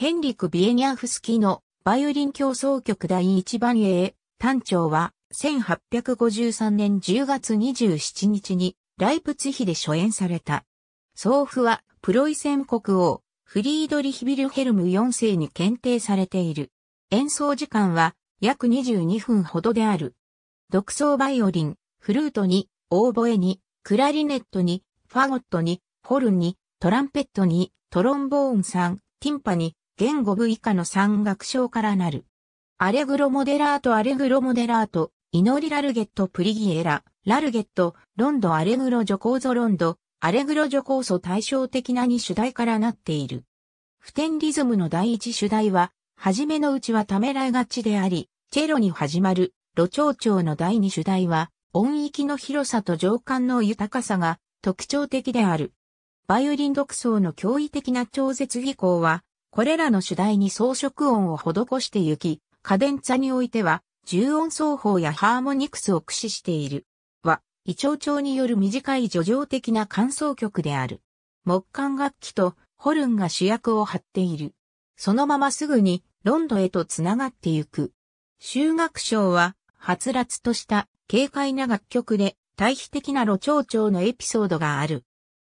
ヘンリク・ビエニャフスキのバイオリン競争曲第一番英、単調は1853年10月27日にライプツヒで初演された。奏譜はプロイセン国王、フリードリヒ・ビルヘルム4世に検定されている。演奏時間は約22分ほどである。独奏バイオリン、フルートに、オーボエに、クラリネットに、ファゴットに、ホルンに、トランペットに、トロンボーン3、ティンパに、言語部以下の3楽章からなる。アレグロモデラートアレグロモデラート、イノリラルゲットプリギエラ、ラルゲット、ロンドアレグロジョコーゾロンド、アレグロジョコーソ対照的な2主題からなっている。普天リズムの第1主題は、はじめのうちはためらいがちであり、チェロに始まる、路長調の第2主題は、音域の広さと情感の豊かさが特徴的である。バイオリン独奏の驚異的な超絶技巧は、これらの主題に装飾音を施してゆき、カデンツァにおいては、重音奏法やハーモニクスを駆使している。は、胃腸調による短い叙情的な感想曲である。木管楽器とホルンが主役を張っている。そのまますぐにロンドへとつながってゆく。修学賞は、はつらつとした軽快な楽曲で、対比的な路長調のエピソードがある。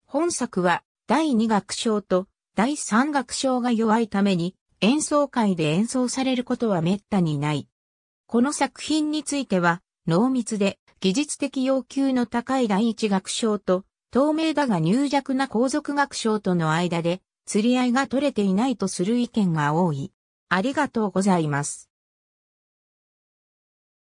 本作は、第二楽章と第三楽章が弱いために演奏会で演奏されることは滅多にない。この作品については、濃密で技術的要求の高い第一楽章と、透明だが入弱な皇族楽章との間で、釣り合いが取れていないとする意見が多い。ありがとうございます。